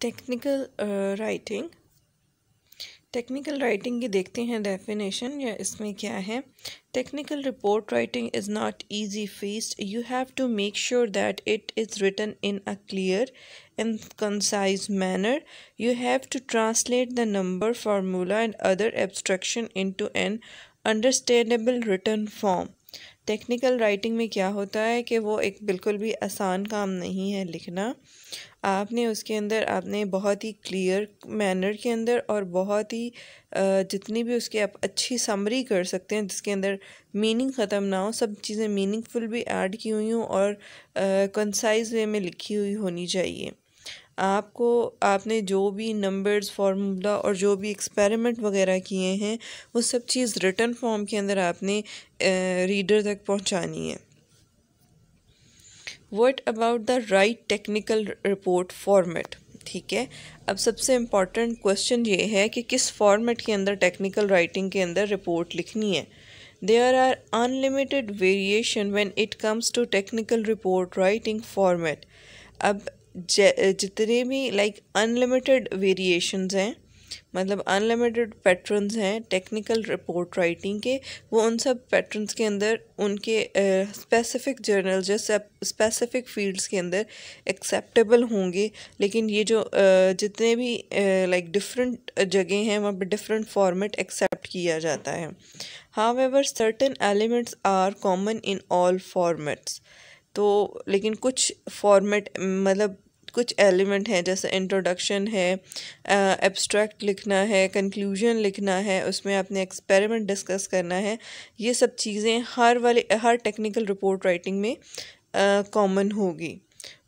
Technical writing technical writing की देखते हैं डेफिनेशन या इसमें क्या है technical report writing is not easy first you have to make sure that it is written in a clear and concise manner you have to translate the number formula and other abstraction into an understandable written form technical writing में क्या होता है कि वो एक बिल्कुल भी आसान काम नहीं है लिखना आपने उसके अंदर आपने बहुत ही क्लियर मैनर के अंदर और बहुत ही जितनी भी उसके आप अच्छी समरी कर सकते हैं जिसके अंदर मीनिंग ख़त्म ना हो सब चीज़ें मीनिंगफुल भी ऐड की हुई हूँ और कंसाइज वे में लिखी हुई होनी चाहिए आपको आपने जो भी नंबर्स फार्मूला और जो भी एक्सपेरिमेंट वगैरह किए हैं वो सब चीज़ रिटर्न फॉर्म के अंदर आपने रीडर तक पहुंचानी है what about the right technical report format ठीक है अब सबसे इम्पॉर्टेंट क्वेश्चन ये है कि किस फॉर्मेट के अंदर टेक्निकल राइटिंग के अंदर रिपोर्ट लिखनी है there are unlimited variation when it comes to technical report writing format अब जितने भी लाइक अनलिमिटेड वेरिएशंस हैं मतलब अनलिमिटेड पैटर्न्स हैं टेक्निकल रिपोर्ट राइटिंग के वो उन सब पैटर्न्स के अंदर उनके स्पेसिफिक जर्नल जैसे स्पेसिफिक फील्ड्स के अंदर एक्सेप्टेबल होंगे लेकिन ये जो uh, जितने भी लाइक डिफरेंट जगह हैं वहाँ पर डिफरेंट फॉर्मेट एक्सेप्ट किया जाता है however certain elements are common in all formats तो लेकिन कुछ फॉर्मेट मतलब कुछ एलिमेंट हैं जैसे इंट्रोडक्शन है एब्स्ट्रैक्ट लिखना है कंक्लूजन लिखना है उसमें आपने एक्सपेरिमेंट डिस्कस करना है ये सब चीज़ें हर वाले हर टेक्निकल रिपोर्ट राइटिंग में कॉमन होगी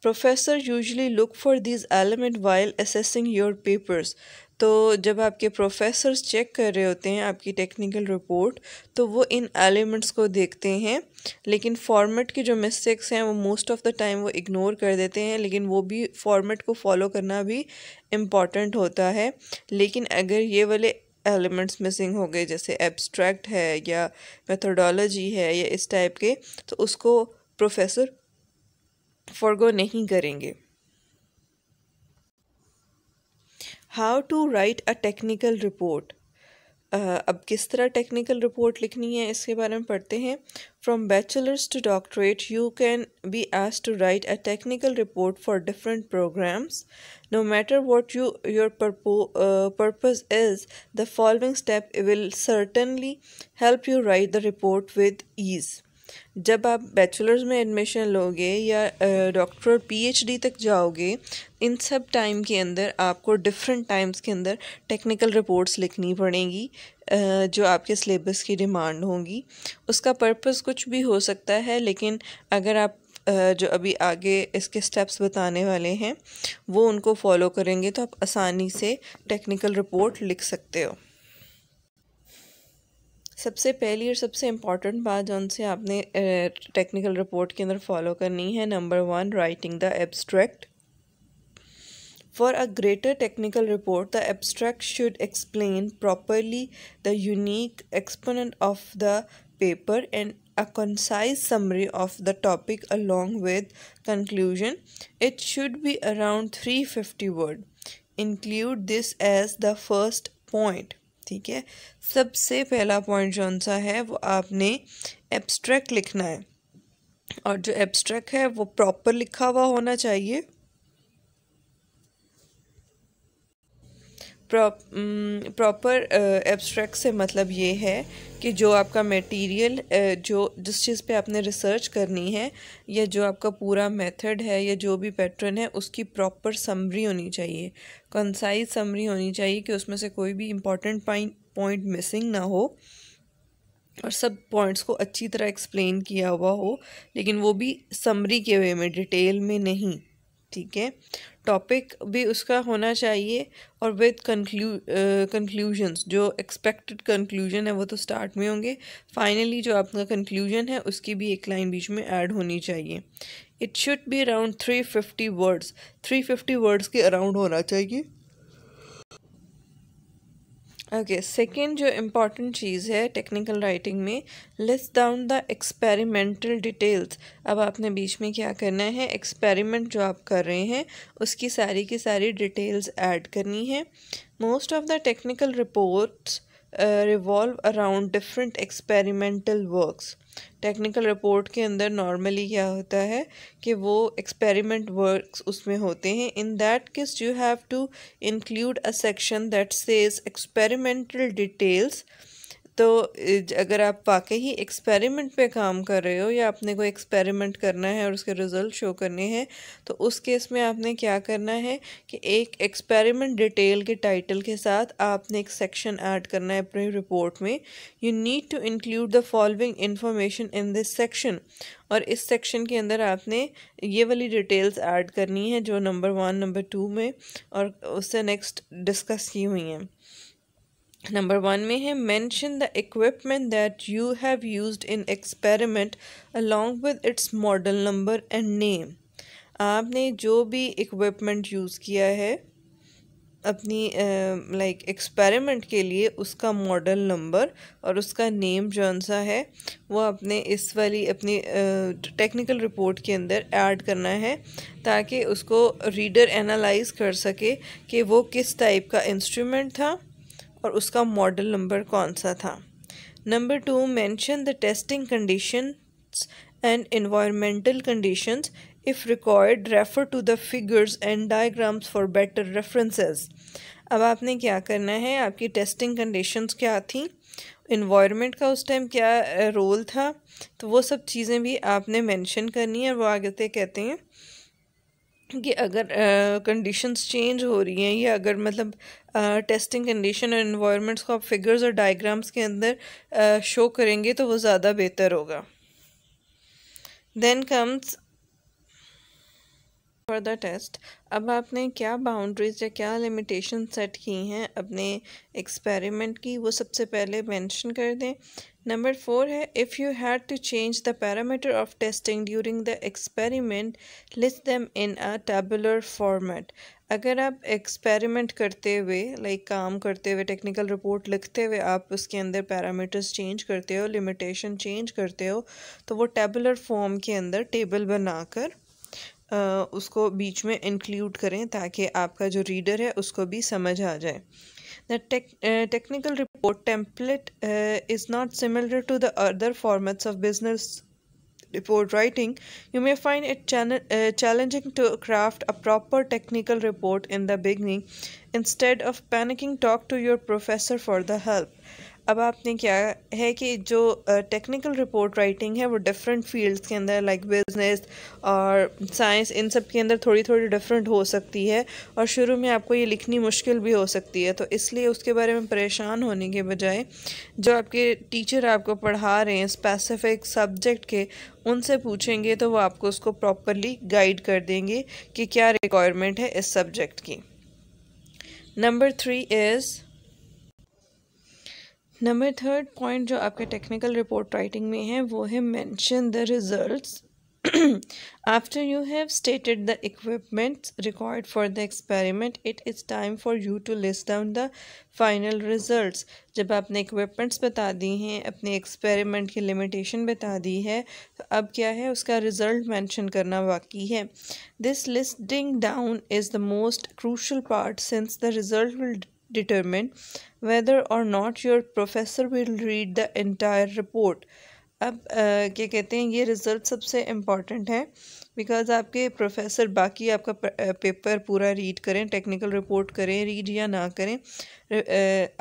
professor usually look for this element while assessing your papers तो जब आपके प्रोफेसर्स चेक कर रहे होते हैं आपकी टेक्निकल रिपोर्ट तो वो इन एलिमेंट्स को देखते हैं लेकिन फॉर्मेट के जो मिस्टेक्स हैं वो मोस्ट ऑफ़ द टाइम वो इग्नोर कर देते हैं लेकिन वो भी फॉर्मेट को फॉलो करना भी इम्पॉर्टेंट होता है लेकिन अगर ये वाले एलिमेंट्स मिसिंग हो गए जैसे एब्स्ट्रैक्ट है या मेथोडोलॉजी है या इस टाइप के तो उसको प्रोफेसर फॉरगो नहीं करेंगे how to write a technical report अब किस तरह टेक्निकल रिपोर्ट लिखनी है इसके बारे में पढ़ते हैं from bachelors to doctorate you can be आज to write a technical report for different programs no matter what you your purpose is the following step will certainly help you write the report with ease जब आप bachelors में admission लोगे या doctorate PhD तक जाओगे इन सब time के अंदर आपको डिफरेंट टाइम्स के अंदर टेक्निकल रिपोर्ट्स लिखनी पड़ेंगी जो आपके सिलेबस की डिमांड होंगी उसका पर्पस कुछ भी हो सकता है लेकिन अगर आप जो अभी आगे इसके स्टेप्स बताने वाले हैं वो उनको फॉलो करेंगे तो आप आसानी से टेक्निकल रिपोर्ट लिख सकते हो सबसे पहली और सबसे इम्पॉर्टेंट बात जो उनसे आपने टेक्निकल रिपोर्ट के अंदर फॉलो करनी है number one writing the abstract for a greater technical report the abstract should explain properly the unique exponent of the paper and a concise summary of the topic along with conclusion it should be around three fifty word include this as the first point ठीक है सबसे पहला point कौन सा है वो आपने abstract लिखना है और जो एब्स्ट्रैक्ट है वो प्रॉपर लिखा हुआ होना चाहिए प्रॉपर एब्स्ट्रैक्ट mm, uh, से मतलब ये है कि जो आपका मटेरियल uh, जो जिस चीज़ पे आपने रिसर्च करनी है या जो आपका पूरा मेथड है या जो भी पैटर्न है उसकी प्रॉपर समरी होनी चाहिए कंसाइज समरी होनी चाहिए कि उसमें से कोई भी इम्पॉर्टेंट पॉइंट मिसिंग ना हो और सब पॉइंट्स को अच्छी तरह एक्सप्लेन किया हुआ हो लेकिन वो भी समरी के वे में डिटेल में नहीं ठीक है टॉपिक भी उसका होना चाहिए और विद कंक्लू कंक्लूजन्स जो एक्सपेक्टेड कंक्लूजन है वो तो स्टार्ट में होंगे फाइनली जो आपका कंक्लूजन है उसकी भी एक लाइन बीच में ऐड होनी चाहिए it should be around three fifty words three fifty words के अराउंड होना चाहिए ओके सेकेंड जो इम्पॉर्टेंट चीज़ है टेक्निकल राइटिंग में list down the experimental details अब आपने बीच में क्या करना है एक्सपेरिमेंट जो आप कर रहे हैं उसकी सारी की सारी डिटेल्स ऐड करनी है most of the technical reports revolve around different experimental works technical report के अंदर नॉर्मली क्या होता है कि वो एक्सपेरिमेंट वर्क्स उसमें होते हैं in that case you have to include a section that says experimental details तो अगर आप वाकई ही एक्सपेरिमेंट पे काम कर रहे हो या आपने कोई एक्सपेरिमेंट करना है और उसके रिज़ल्ट शो करने हैं तो उस केस में आपने क्या करना है कि एक एक्सपेरिमेंट डिटेल के टाइटल के साथ आपने एक सेक्शन ऐड करना है अपनी रिपोर्ट में you need to include the following information in this section और इस सेक्शन के अंदर आपने ये वाली डिटेल्स ऐड करनी है जो नंबर वन नंबर टू में और उससे नेक्स्ट डिस्कस की हुई हैं नंबर वन में है mention the equipment that you have used in experiment along with its model number and name आपने जो भी इक्विपमेंट यूज़ किया है अपनी लाइक uh, एक्सपेरिमेंट like, के लिए उसका मॉडल नंबर और उसका नेम जौन सा है वो आपने इस वाली अपनी टेक्निकल uh, रिपोर्ट के अंदर ऐड करना है ताकि उसको रीडर एनालाइज कर सके कि वो किस टाइप का इंस्ट्रूमेंट था और उसका मॉडल नंबर कौन सा था number two mention the testing conditions and environmental conditions if required refer to the figures and diagrams for better references अब आपने क्या करना है आपकी टेस्टिंग कंडीशंस क्या थी इन्वायरमेंट का उस टाइम क्या रोल था तो वो सब चीज़ें भी आपने मेंशन करनी है वो आगे कहते हैं कि अगर कंडीशंस uh, चेंज हो रही हैं या अगर मतलब टेस्टिंग कंडीशन और इन्वायरमेंट्स को आप फिगर्स और डायग्राम्स के अंदर शो uh, करेंगे तो वो ज़्यादा बेहतर होगा then comes for the test अब आपने क्या बाउंड्रीज़ या क्या लिमिटेशन सेट की हैं अपने एक्सपेरिमेंट की वो सबसे पहले मेंशन कर दें नंबर फोर है if you had to change the parameter of testing during the experiment list them in a tabular format अगर आप एक्सपेरिमेंट करते हुए लाइक काम करते हुए टेक्निकल रिपोर्ट लिखते हुए आप उसके अंदर पैरामीटर्स चेंज करते हो लिमिटेशन चेंज करते हो तो वो टेबुलर फॉर्म के अंदर टेबल बनाकर उसको बीच में इंक्लूड करें ताकि आपका जो रीडर है उसको भी समझ आ जाए the technical report template is not similar to the other formats of business report writing you may find it challenging to craft a proper technical report in the beginning instead of panicking talk to your professor for the help अब आपने क्या है कि जो technical report writing है वो different fields के अंदर लाइक बिजनेस और साइंस इन सब के अंदर थोड़ी थोड़ी डिफरेंट हो सकती है और शुरू में आपको ये लिखनी मुश्किल भी हो सकती है तो इसलिए उसके बारे में परेशान होने के बजाय जो आपके टीचर आपको पढ़ा रहे हैं स्पेसिफिक सब्जेक्ट के उनसे पूछेंगे तो वो आपको उसको प्रॉपरली गाइड कर देंगे कि क्या रिक्वायरमेंट है इस सब्जेक्ट की number three is number third point जो आपके टेक्निकल रिपोर्ट राइटिंग में है वो है mention the results after you have stated the equipment record for the experiment it is time for you to list down the final results जब आपने equipments बता दी हैं अपने एक्सपेरिमेंट की लिमिटेशन बता दी है तो अब क्या है उसका रिजल्ट मैंशन करना बाकी है this listing down is the most crucial part since the result will determine whether or not your professor will read the entire report अब क्या कहते हैं ये रिज़ल्ट सबसे इम्पॉर्टेंट है बिकॉज़ आपके प्रोफेसर बाकी आपका पेपर पूरा रीड करें टेक्निकल रिपोर्ट करें रीड या ना करें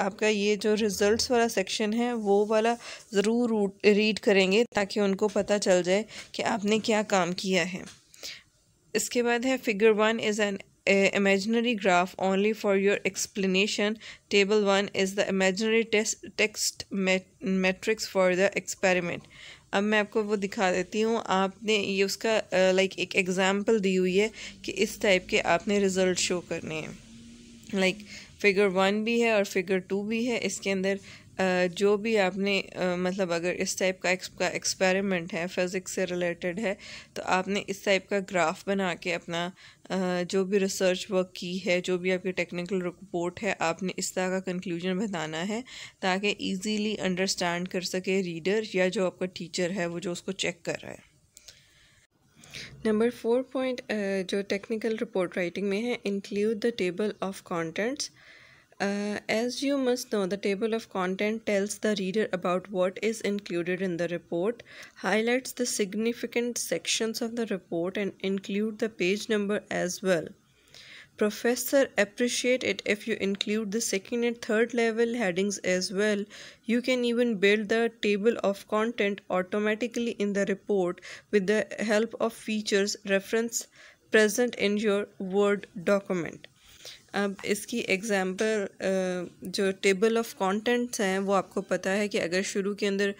आपका ये जो रिज़ल्ट्स वाला सेक्शन है वो वाला ज़रूर रीड करेंगे ताकि उनको पता चल जाए कि आपने क्या काम किया है इसके बाद है figure one is an a imaginary graph only for your explanation. Table 1 is the imaginary test, text matrix for the experiment. अब मैं आपको वो दिखा देती हूँ आपने ये उसका लाइक एक एग्ज़ाम्पल दी हुई है कि इस टाइप के आपने रिज़ल्ट शो करने हैं लाइक फिगर वन भी है और फिगर टू भी है इसके अंदर जो भी आपने मतलब अगर इस टाइप का एक्सपेरिमेंट है फिज़िक्स से रिलेटेड है तो आपने इस टाइप का ग्राफ बना के अपना जो भी रिसर्च वर्क की है जो भी आपकी टेक्निकल रिपोर्ट है आपने इस तरह का कंक्लूजन बताना है ताकि इजीली अंडरस्टैंड कर सके रीडर या जो आपका टीचर है वो जो उसको चेक कर रहा है नंबर फोर पॉइंट जो टेक्निकल रिपोर्ट राइटिंग में है include the table of contents Uh, as you must know, the table of content tells the reader about what is included in the report, highlights the significant sections of the report and include the page number as well. Professor appreciate it if you include the second and third level headings as well. You can even build the table of content automatically in the report with the help of features reference present in your Word document. अब इसकी example जो table of contents हैं वो आपको पता है कि अगर शुरू के अंदर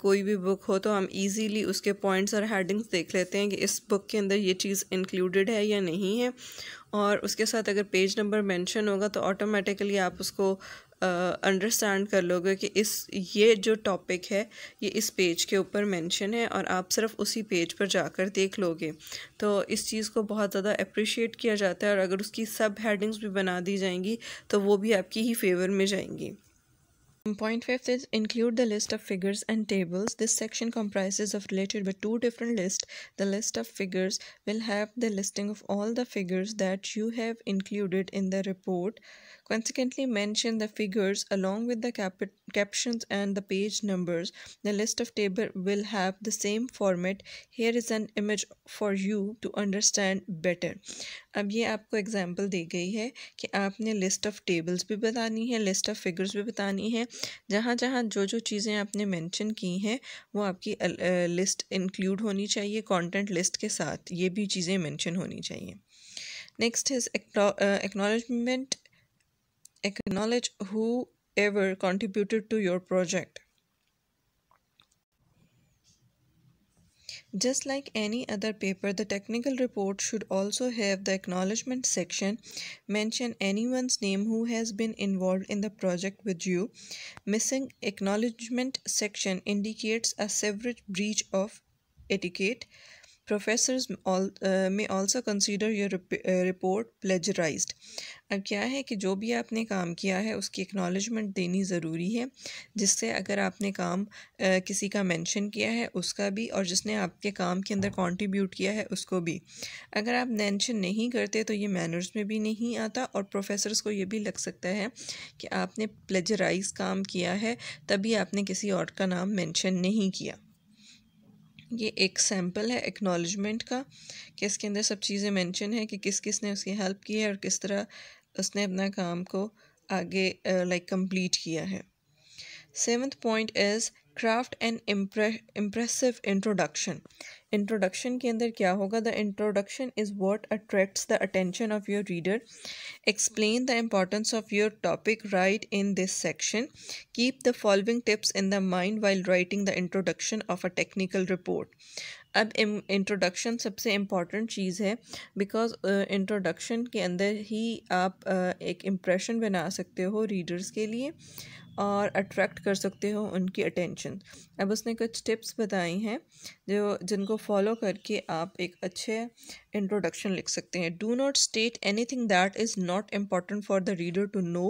कोई भी बुक हो तो हम इजीली उसके पॉइंट्स और हेडिंग्स देख लेते हैं कि इस बुक के अंदर ये चीज़ इंक्लूडेड है या नहीं है और उसके साथ अगर पेज नंबर मेंशन होगा तो ऑटोमेटिकली आप उसको अंडरस्टैंड uh, कर लोगे कि इस ये जो टॉपिक है ये इस पेज के ऊपर मेंशन है और आप सिर्फ उसी पेज पर जाकर देख लोगे तो इस चीज़ को बहुत ज़्यादा अप्रिशिएट किया जाता है और अगर उसकी सब हेडिंग्स भी बना दी जाएंगी तो वो भी आपकी ही फेवर में जाएंगी Point 5 is include the list of figures and tables. This section comprises of related but two different lists. The list of figures will have the listing of all the figures that you have included in the report. Consequently, mention the figures along with the cap captions and the page numbers. The list of table will have the same format. Here is an image for you to understand better. अब ये आपको example दी गई है कि आपने list of tables भी बतानी है लिस्ट ऑफ़ फिगर्स भी बतानी है जहाँ जहाँ जो जो चीज़ें आपने मेंशन की हैं वो आपकी लिस्ट इंक्लूड होनी चाहिए कंटेंट लिस्ट के साथ ये भी चीज़ें मेंशन होनी चाहिए next is acknowledgement acknowledge whoever contributed to your project Just like any other paper, the technical report should also have the acknowledgement section. Mention anyone's name who has been involved in the project with you. Missing acknowledgement section indicates a severe breach of etiquette. Professors may also consider your report plagiarised अब क्या है कि जो भी आपने काम किया है उसकी एक्नॉलेजमेंट देनी ज़रूरी है जिससे अगर आपने काम आ, uh, किसी का मेंशन किया है उसका भी और जिसने आपके काम के अंदर कंट्रीब्यूट किया है उसको भी अगर आप मेंशन नहीं करते तो ये मैनर्स में भी नहीं आता और प्रोफेसर्स को ये भी लग सकता है कि आपने प्लेजराइज काम किया है तभी आपने किसी और का नाम मैंशन नहीं किया ये एक सैम्पल है एक्नॉलेजमेंट का कि इसके अंदर सब चीज़ें मेंशन है कि किस किस ने उसकी हेल्प की है और किस तरह उसने अपना काम को आगे लाइक uh, कंप्लीट like, किया है seventh point is craft and impressive introduction introduction के अंदर क्या होगा the introduction is what attracts the attention of your reader explain the importance of your topic right in this section keep the following tips in the mind while writing the introduction of a technical report अब introduction सबसे important चीज़ है because introduction के अंदर ही आप uh, एक impression बना सकते हो रीडर्स के लिए और अट्रैक्ट कर सकते हो उनकी अटेंशन अब उसने कुछ टिप्स बताई हैं जो जिनको फॉलो करके आप एक अच्छे इंट्रोडक्शन लिख सकते हैं do not state anything that is not important for the reader to know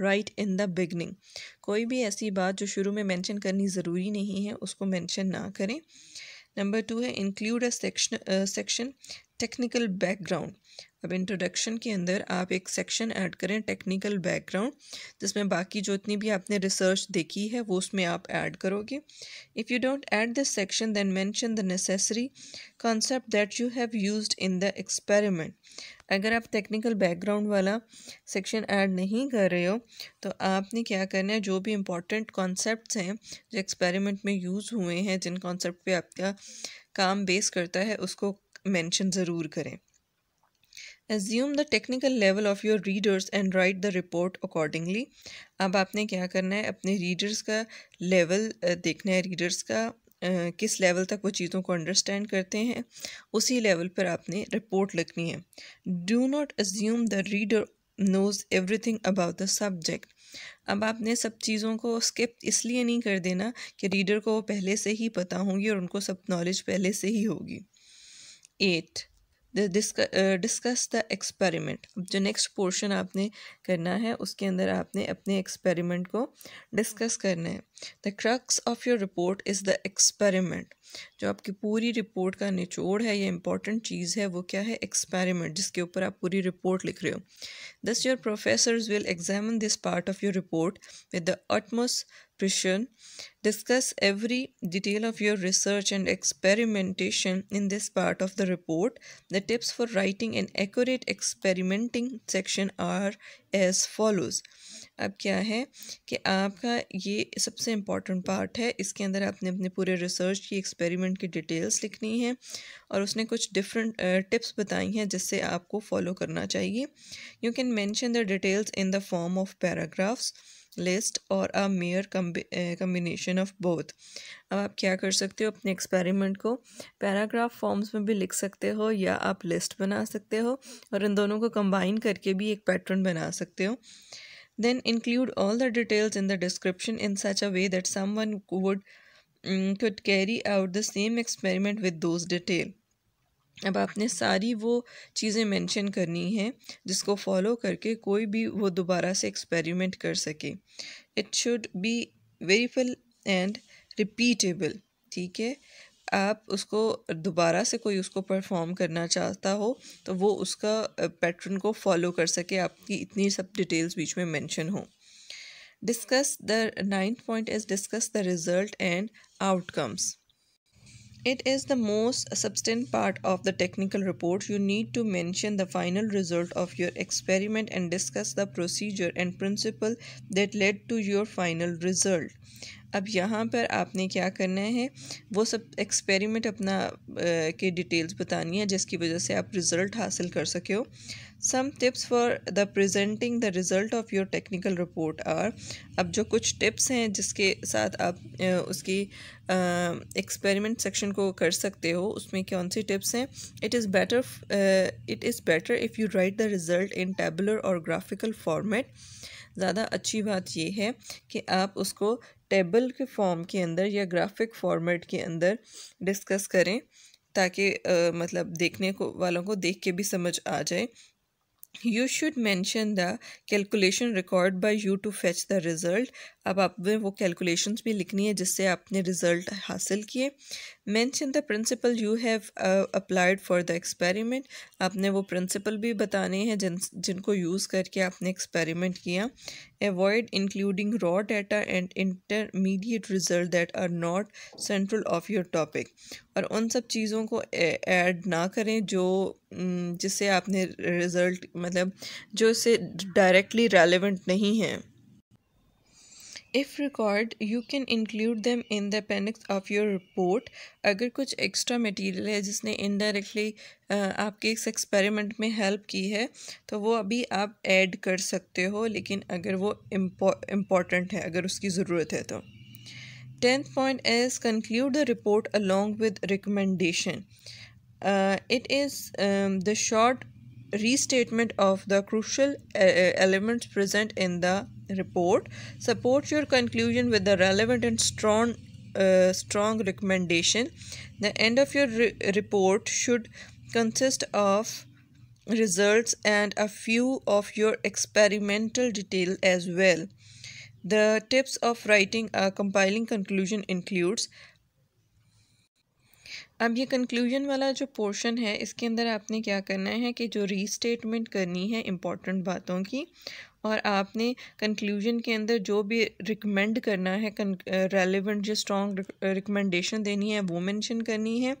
right in the beginning कोई भी ऐसी बात जो शुरू में मैंशन करनी ज़रूरी नहीं है उसको मैंशन ना करें नंबर टू है include a section section technical background अब इंट्रोडक्शन के अंदर आप एक सेक्शन ऐड करें टेक्निकल बैकग्राउंड जिसमें बाकी जो इतनी भी आपने रिसर्च देखी है वो उसमें आप ऐड करोगे if you don't add this section then mention the necessary concept that you have used in the experiment अगर आप टेक्निकल बैकग्राउंड वाला सेक्शन ऐड नहीं कर रहे हो तो आपने क्या करना है जो भी इम्पॉर्टेंट कॉन्सेप्ट हैं जो एक्सपेरिमेंट में यूज़ हुए हैं जिन कॉन्सेप्ट पे आपका काम बेस करता है उसको मेंशन ज़रूर करें assume the technical level of your readers and write the report accordingly अब आपने क्या करना है अपने रीडर्स का लेवल देखना है रीडर्स का किस लेवल तक वो चीज़ों को अंडरस्टैंड करते हैं उसी लेवल पर आपने रिपोर्ट लिखनी है do not assume the reader knows everything about the subject अब आपने सब चीज़ों को स्किप इसलिए नहीं कर देना कि रीडर को वो पहले से ही पता होंगी और उनको सब नॉलेज पहले से ही होगी एट डिस्कस द एक्सपेरिमेंट अब जो नेक्स्ट पोर्शन आपने करना है उसके अंदर आपने अपने एक्सपेरिमेंट को डिस्कस करना है the crux of your report is the experiment जो आपकी पूरी रिपोर्ट का निचोड़ है या इंपॉर्टेंट चीज़ है वो क्या है एक्सपेरिमेंट जिसके ऊपर आप पूरी रिपोर्ट लिख रहे हो thus your professor will examine this part of your report with the utmost Prishon, discuss every detail of your research and experimentation in this part of the report. The tips for writing an accurate experimenting section are as follows. अब क्या है कि आपका ये सबसे important part है इसके अंदर आपने अपने पूरे रिसर्च की एक्सपेरिमेंट की डिटेल्स लिखनी है और उसने कुछ डिफरेंट टिप्स बताई हैं जिससे आपको फॉलो करना चाहिए you can mention the details in the form of paragraphs list or a mere combination of both अब आप क्या कर सकते हो अपने एक्सपेरिमेंट को पैराग्राफ फॉर्म्स में भी लिख सकते हो या आप लिस्ट बना सकते हो और इन दोनों को कंबाइन करके भी एक पैटर्न बना सकते हो then include all the details in the description in such a way that someone would could carry out the same experiment with those detail अब आपने सारी वो चीज़ें मेंशन करनी हैं जिसको फॉलो करके कोई भी वो दोबारा से एक्सपेरिमेंट कर सके it should be verifiable and repeatable ठीक है आप उसको दोबारा से कोई उसको परफॉर्म करना चाहता हो तो वो उसका पैटर्न को फॉलो कर सके आपकी इतनी सब डिटेल्स बीच में मेंशन हो discuss the ninth point is discuss the result and outcomes It is the most substantive part of the technical report. You need to mention the final result of your experiment and discuss the procedure and principle that led to your final result. अब यहाँ पर आपने क्या करना है वो सब experiment अपना आ, के डिटेल्स बतानी है जिसकी वजह से आप रिज़ल्ट हासिल कर सके हो some tips for the presenting the result of your technical report are अब जो कुछ टिप्स हैं जिसके साथ आप आ, उसकी एक्सपेरिमेंट सेक्शन को कर सकते हो उसमें कौन सी टिप्स हैं it is better it is better if you write the result in tabular or graphical format ज़्यादा अच्छी बात यह है कि आप उसको टेबल के फॉर्म के अंदर या ग्राफिक फॉर्मेट के अंदर डिस्कस करें ताकि मतलब देखने को वालों को देख के भी समझ आ जाए you should mention the calculation record by you to fetch the result अब आपने वो कैलकुलेशन भी लिखनी है जिससे आपने रिज़ल्ट हासिल किए mention the principle you have applied for the experiment आपने वो प्रिंसिपल भी बताने हैं जिन जिनको यूज़ करके आपने एक्सपेरिमेंट किया avoid including raw data and intermediate result that are not central of your topic और उन सब चीज़ों को ऐड ना करें जो जिससे आपने रिज़ल्ट मतलब जो इससे डायरेक्टली रेलिवेंट नहीं है if record you can include them in the appendix of your report अगर कुछ एक्स्ट्रा मटीरियल है जिसने इनडायरेक्टली आपके इस एक्सपेरिमेंट में हेल्प की है तो वो अभी आप ऐड कर सकते हो लेकिन अगर वो इम्पॉर्टेंट है अगर उसकी ज़रूरत है तो tenth point is conclude the report along with recommendation it is the short statement of the crucial elements present in the report supports your conclusion with the relevant and strong uh, strong recommendation the end of your re report should consist of results and a few of your experimental detail as well the tips of writing a compiling conclusion includes अब ये conclusion वाला जो portion है इसके अंदर आपने क्या करना है कि जो रीस्टेटमेंट करनी है इम्पॉर्टेंट बातों की और आपने कंक्लूजन के अंदर जो भी रिकमेंड करना है रेलिवेंट जो स्ट्रॉन्ग रिकमेंडेशन देनी है वो मेंशन करनी है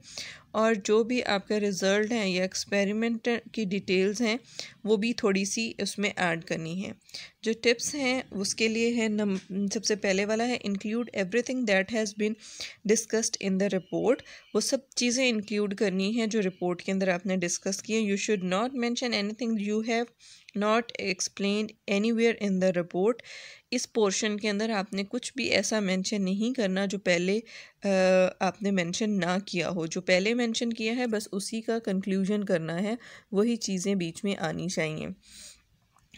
और जो भी आपका रिज़ल्ट हैं या एक्सपेरिमेंट की डिटेल्स हैं वो भी थोड़ी सी उसमें ऐड करनी है जो टिप्स हैं उसके लिए है नम सबसे पहले वाला है include everything that has been discussed in the report वो सब चीज़ें इंक्लूड करनी है जो रिपोर्ट के अंदर आपने डिस्कस किए हैं you should not mention thing you have explain anywhere in the report इस पोर्शन के अंदर आपने कुछ भी ऐसा मेंशन नहीं करना जो पहले आपने मेंशन ना किया हो जो पहले मेंशन किया है बस उसी का कंक्लूजन करना है वही चीज़ें बीच में आनी चाहिए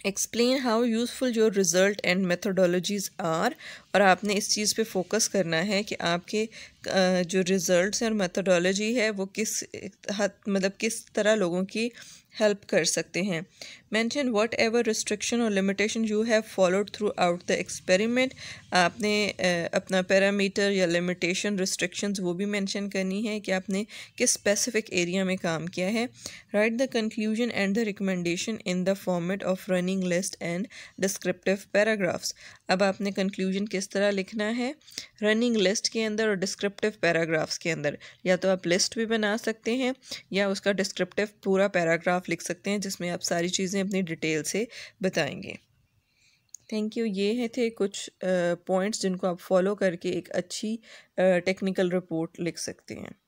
explain how useful your result and methodologies are और आपने इस चीज़ पे फोकस करना है कि आपके जो रिज़ल्ट और मेथोडोलॉजी है वो किस हद मतलब किस तरह लोगों की हेल्प कर सकते हैं mention whatever restriction or limitation you have followed throughout the experiment आपने अपना पैरामीटर या लिमिटेशन रिस्ट्रिक्शन वो भी मैंशन करनी है कि आपने किस स्पेसिफिक एरिया में काम किया है write the conclusion and the recommendation in the format of running list and descriptive paragraphs अब आपने कंक्लूजन किस तरह लिखना है रनिंग लिस्ट के अंदर और डिस्क्रिप्टिव पैराग्राफ्स के अंदर या तो आप लिस्ट भी बना सकते हैं या उसका डिस्क्रिप्टिव पूरा पैराग्राफ लिख सकते हैं जिसमें आप सारी चीज़ें चीज़ें अपनी डिटेल से बताएंगे थैंक यू ये हैं थे कुछ पॉइंट्स जिनको आप फॉलो करके एक अच्छी टेक्निकल रिपोर्ट लिख सकते हैं